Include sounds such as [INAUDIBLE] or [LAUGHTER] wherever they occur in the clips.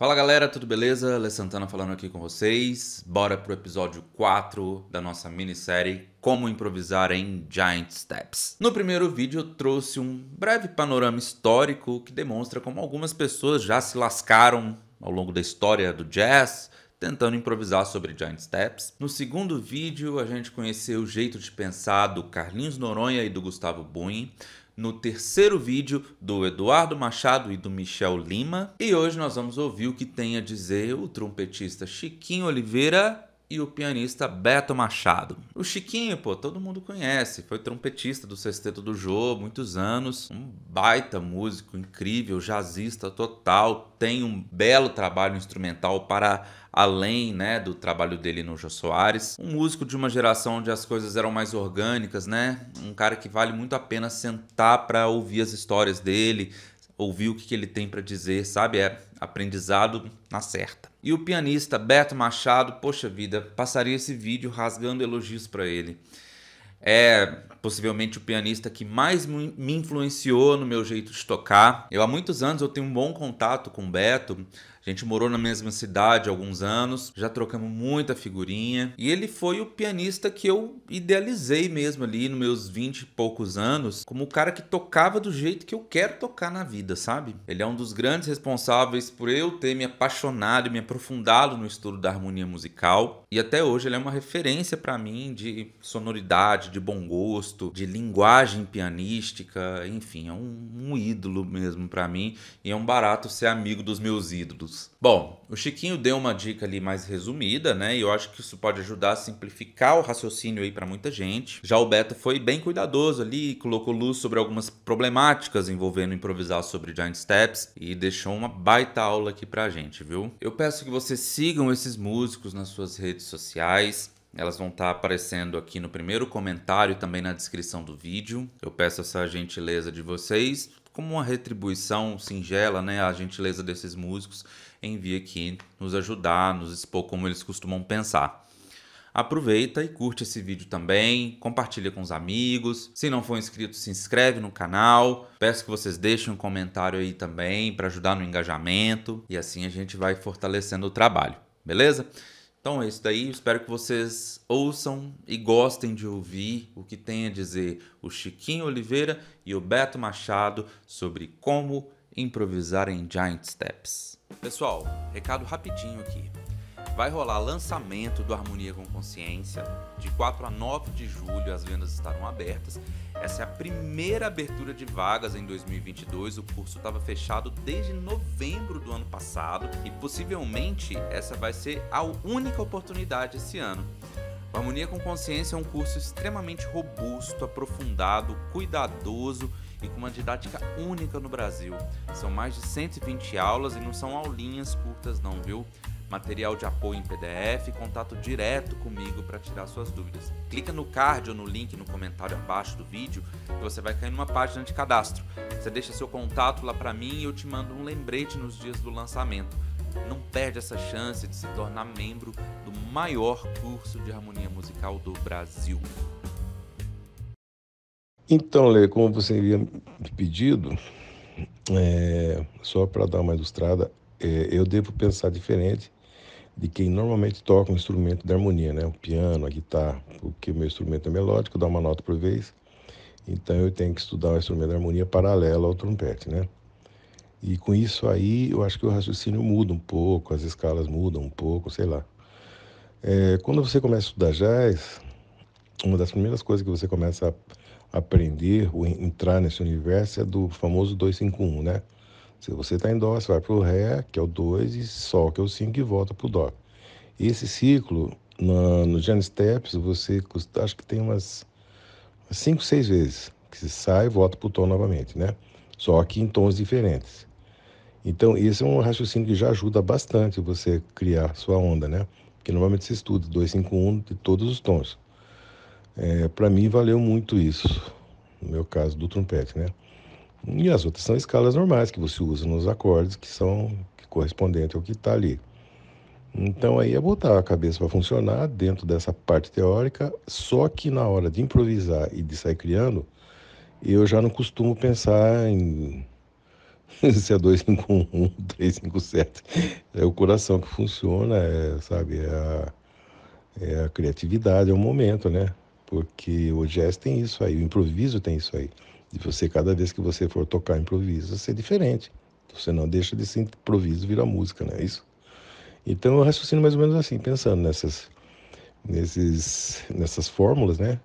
Fala galera, tudo beleza? Lê Santana falando aqui com vocês. Bora pro episódio 4 da nossa minissérie Como Improvisar em Giant Steps. No primeiro vídeo eu trouxe um breve panorama histórico que demonstra como algumas pessoas já se lascaram ao longo da história do jazz, tentando improvisar sobre Giant Steps. No segundo vídeo, a gente conheceu o jeito de pensar do Carlinhos Noronha e do Gustavo Bunhin no terceiro vídeo do Eduardo Machado e do Michel Lima. E hoje nós vamos ouvir o que tem a dizer o trompetista Chiquinho Oliveira e o pianista Beto Machado. O Chiquinho, pô, todo mundo conhece, foi trompetista do Sexteto do Jô muitos anos, um baita músico incrível, jazzista total, tem um belo trabalho instrumental para além né, do trabalho dele no Jô Soares. Um músico de uma geração onde as coisas eram mais orgânicas, né? Um cara que vale muito a pena sentar para ouvir as histórias dele, ouvir o que, que ele tem para dizer, sabe? É aprendizado na certa. E o pianista Beto Machado, poxa vida, passaria esse vídeo rasgando elogios para ele. É possivelmente o pianista que mais me influenciou no meu jeito de tocar. Eu há muitos anos eu tenho um bom contato com o Beto. A gente morou na mesma cidade há alguns anos, já trocamos muita figurinha. E ele foi o pianista que eu idealizei mesmo ali nos meus 20 e poucos anos, como o cara que tocava do jeito que eu quero tocar na vida, sabe? Ele é um dos grandes responsáveis por eu ter me apaixonado e me aprofundado no estudo da harmonia musical. E até hoje ele é uma referência para mim de sonoridade, de bom gosto, de linguagem pianística, enfim, é um, um ídolo mesmo para mim. E é um barato ser amigo dos meus ídolos. Jesus. Bom, o Chiquinho deu uma dica ali mais resumida, né? E eu acho que isso pode ajudar a simplificar o raciocínio aí para muita gente. Já o Beto foi bem cuidadoso ali, colocou luz sobre algumas problemáticas envolvendo improvisar sobre Giant Steps e deixou uma baita aula aqui pra gente, viu? Eu peço que vocês sigam esses músicos nas suas redes sociais. Elas vão estar tá aparecendo aqui no primeiro comentário, e também na descrição do vídeo. Eu peço essa gentileza de vocês como uma retribuição singela, né, a gentileza desses músicos em vir aqui nos ajudar, nos expor como eles costumam pensar. Aproveita e curte esse vídeo também, compartilha com os amigos. Se não for inscrito, se inscreve no canal. Peço que vocês deixem um comentário aí também para ajudar no engajamento e assim a gente vai fortalecendo o trabalho, beleza? Então é isso daí. Espero que vocês ouçam e gostem de ouvir o que tem a dizer o Chiquinho Oliveira e o Beto Machado sobre como improvisar em Giant Steps. Pessoal, recado rapidinho aqui. Vai rolar lançamento do Harmonia com Consciência, de 4 a 9 de julho as vendas estarão abertas. Essa é a primeira abertura de vagas em 2022, o curso estava fechado desde novembro do ano passado e possivelmente essa vai ser a única oportunidade esse ano. O Harmonia com Consciência é um curso extremamente robusto, aprofundado, cuidadoso e com uma didática única no Brasil. São mais de 120 aulas e não são aulinhas curtas não, viu? material de apoio em PDF e contato direto comigo para tirar suas dúvidas. Clica no card ou no link no comentário abaixo do vídeo e você vai cair numa página de cadastro. Você deixa seu contato lá para mim e eu te mando um lembrete nos dias do lançamento. Não perde essa chance de se tornar membro do maior curso de harmonia musical do Brasil. Então, Lê, como você havia pedido, é, só para dar uma ilustrada, é, eu devo pensar diferente de quem normalmente toca um instrumento de harmonia, né? O piano, a guitarra, porque meu instrumento é melódico, dá uma nota por vez. Então eu tenho que estudar o um instrumento de harmonia paralelo ao trompete, né? E com isso aí, eu acho que o raciocínio muda um pouco, as escalas mudam um pouco, sei lá. É, quando você começa a estudar jazz, uma das primeiras coisas que você começa a aprender ou entrar nesse universo é do famoso 251, né? Se você está em Dó, você vai para o Ré, que é o 2, e Sol, que é o 5, e volta para o Dó. Esse ciclo, no Jan Steps, você custa, acho que tem umas 5, 6 vezes que você sai e volta para o tom novamente, né? Só que em tons diferentes. Então, esse é um raciocínio que já ajuda bastante você criar sua onda, né? Porque normalmente se estuda 2, 5, 1 de todos os tons. É, para mim, valeu muito isso, no meu caso do trompete, né? E as outras são escalas normais que você usa nos acordes, que são correspondentes ao que está ali. Então aí é botar a cabeça para funcionar dentro dessa parte teórica, só que na hora de improvisar e de sair criando, eu já não costumo pensar em [LAUGHS] se é 251, 357. É o coração que funciona, é, sabe? É a, é a criatividade, é o momento, né? Porque o jazz tem isso aí, o improviso tem isso aí de você, cada vez que você for tocar improviso, ser é diferente. Você não deixa de ser improviso virar música, não é isso? Então eu raciocino mais ou menos assim, pensando nessas, nesses, nessas fórmulas, né?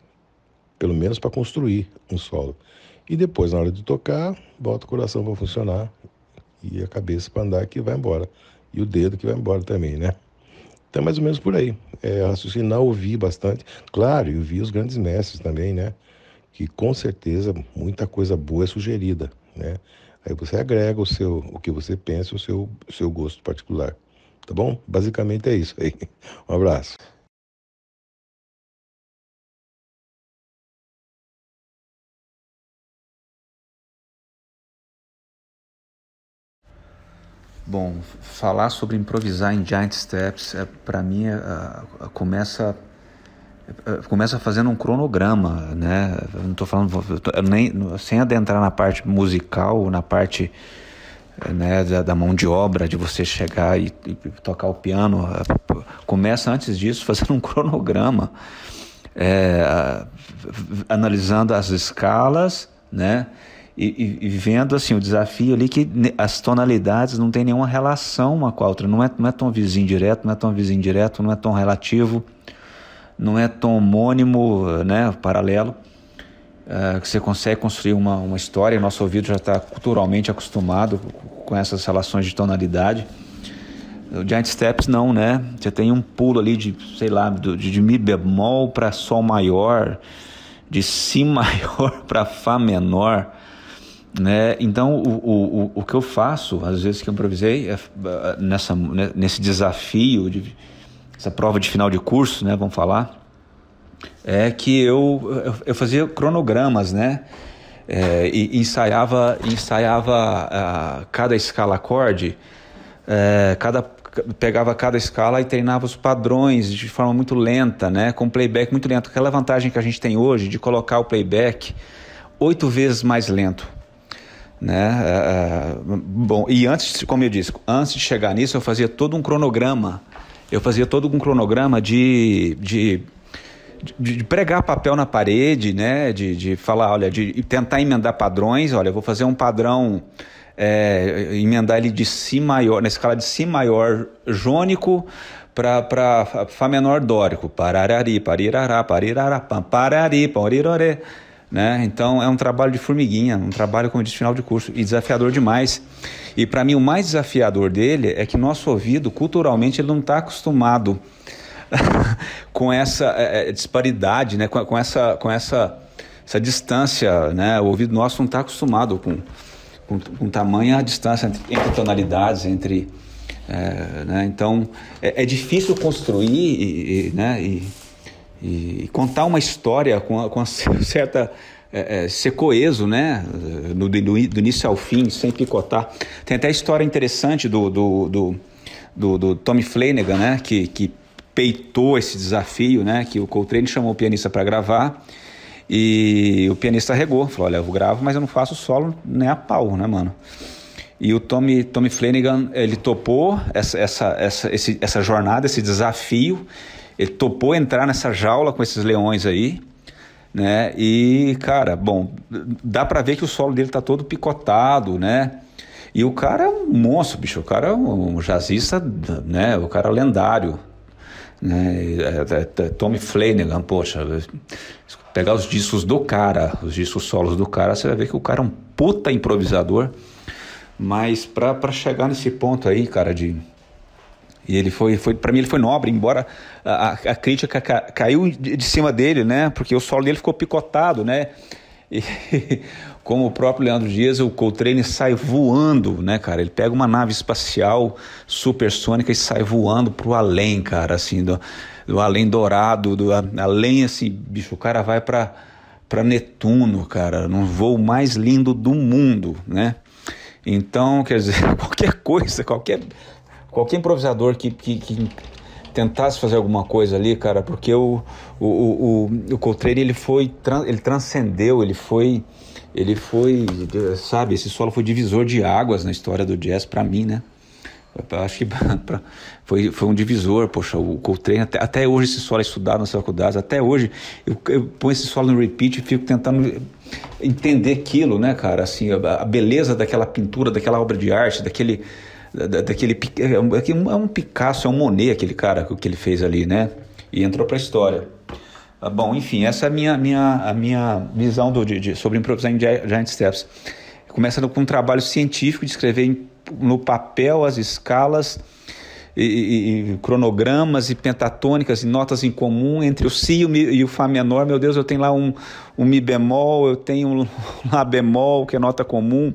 Pelo menos para construir um solo. E depois, na hora de tocar, bota o coração para funcionar e a cabeça para andar que vai embora. E o dedo que vai embora também, né? Então é mais ou menos por aí. É, raciocinar, ouvir bastante. Claro, e ouvir os grandes mestres também, né? que com certeza muita coisa boa é sugerida, né? Aí você agrega o seu, o que você pensa, o seu, o seu gosto particular, tá bom? Basicamente é isso aí. Um abraço. Bom, falar sobre improvisar em Giant Steps, é, para mim, é, é, começa começa fazendo um cronograma, né? Eu não estou falando tô, nem sem adentrar na parte musical, na parte né, da, da, mão de obra, de você chegar e, e, tocar o piano. Começa antes disso [LAUGHS] fazendo um cronograma, é, analisando as escalas, né? E, e, vendo assim o desafio ali que as tonalidades não tem nenhuma relação uma com a outra, não é, não é tão vizinho direto, não é tão vizinho direto, não é tão relativo não é tão homônimo, né, paralelo, é, que você consegue construir uma, uma história. Nosso ouvido já está culturalmente acostumado com essas relações de tonalidade. O Giant Steps não, né? Você tem um pulo ali de, sei lá, de, de Mi bemol para Sol maior, de Si [LAUGHS] maior para Fá menor. Né? Então, o, o, o que eu faço, às vezes que eu improvisei, é, é nessa, né, nesse desafio de essa prova de final de curso, né, vamos falar, é que eu, eu fazia cronogramas, né, é, e ensaiava, ensaiava ah, cada escala acorde, é, cada, pegava cada escala e treinava os padrões de forma muito lenta, né, com playback muito lento. Aquela vantagem que a gente tem hoje de colocar o playback oito vezes mais lento né? Uh, bom, e antes, como eu disse, antes de chegar nisso, eu fazia todo um cronograma eu fazia todo um cronograma de, de de, de, pregar papel na parede, né? De, de falar, olha, de tentar emendar padrões. Olha, eu vou fazer um padrão, é, emendar ele de Si maior, na escala de Si maior jônico para Fá menor dórico. Pararari, parirará, parirará, pam, parari, pariroré. Né? Então é um trabalho de formiguinha, um trabalho, como de final de curso, e desafiador demais. E para mim o mais desafiador dele é que nosso ouvido, culturalmente, ele não está acostumado [LAUGHS] com essa é, é, disparidade, né? com, com, essa, com essa, essa distância. Né? O ouvido nosso não está acostumado com, com, com tamanha distância entre, entre tonalidades, entre. É, né? Então é, é, difícil construir e, e né? E, e, contar uma história com, com [LAUGHS] certa é, é, ser coeso, né? Do, do, do, início ao fim, sem picotar. Tem até a história interessante do, do, do, do Tommy Flanagan, né? Que, que peitou esse desafio, né? Que o Coltrane chamou o pianista para gravar e o pianista regou. Falou: Olha, eu gravo, mas eu não faço solo nem a pau, né, mano? E o Tommy, Tommy Flanagan, ele topou essa, essa, essa, esse, essa jornada, esse desafio ele topou entrar nessa jaula com esses leões aí, né? E, cara, bom, dá para ver que o solo dele tá todo picotado, né? E o cara é um monstro, bicho. O cara é um jazzista, né? O cara é lendário. Né? É, é, é, Tommy Flanagan, poxa. Pegar os discos do cara, os discos solos do cara, você vai ver que o cara é um puta improvisador. Mas para chegar nesse ponto aí, cara, de e ele foi, foi para mim ele foi nobre, embora a, a crítica ca, caiu de, de, cima dele, né? Porque o solo dele ficou picotado, né? E, [LAUGHS] como o próprio Leandro Dias, o Coltrane sai voando, né, cara? Ele pega uma nave espacial supersônica e sai voando pro além, cara, assim, do, do além dourado, do além, assim, bicho, o cara vai para para Netuno, cara, num voo mais lindo do mundo, né? Então, quer dizer, [LAUGHS] qualquer coisa, qualquer Qualquer improvisador que, que, que tentasse fazer alguma coisa ali, cara, porque o, o, o, o Coltrane ele foi, ele transcendeu, ele foi, ele foi, sabe, esse solo foi divisor de águas na história do jazz para mim, né? Eu acho que [LAUGHS] pra, foi, foi um divisor, poxa, o Coltrane, até, até hoje esse solo é estudado nas faculdades, até hoje eu, eu ponho esse solo no repeat e fico tentando entender aquilo, né, cara, assim, a, a beleza daquela pintura, daquela obra de arte, daquele, da, daquele é, é, é, é um Picasso, é um Monet aquele cara que ele fez ali, né? E entrou para a história. Ah, bom, enfim, essa é a minha, minha, a minha visão do, de, de, sobre improvisar em Giant Steps. Começa com um trabalho científico de escrever no papel as escalas e, e, e, cronogramas e pentatônicas e notas em comum entre o si e o, mi, e o fá menor. Meu Deus, eu tenho lá um, um mi bemol, eu tenho um lá bemol, que é nota comum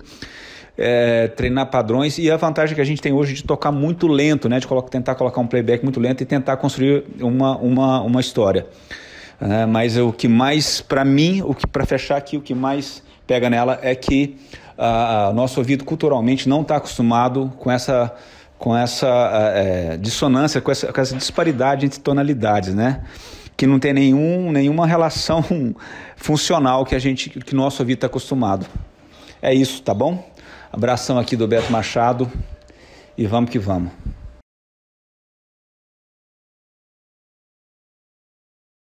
é, treinar padrões e a vantagem que a gente tem hoje de tocar muito lento, né? De colocar, tentar colocar um playback muito lento e tentar construir uma, uma, uma história. É, mas o que mais, para mim, o que para fechar aqui, o que mais pega nela é que o nosso ouvido culturalmente não está acostumado com essa com essa é, dissonância, com essa, com essa disparidade entre tonalidades, né? que não tem nenhum, nenhuma relação [LAUGHS] funcional que a gente que nosso ouvido está acostumado. É isso, tá bom? Abração aqui do Beto Machado e vamos que vamos.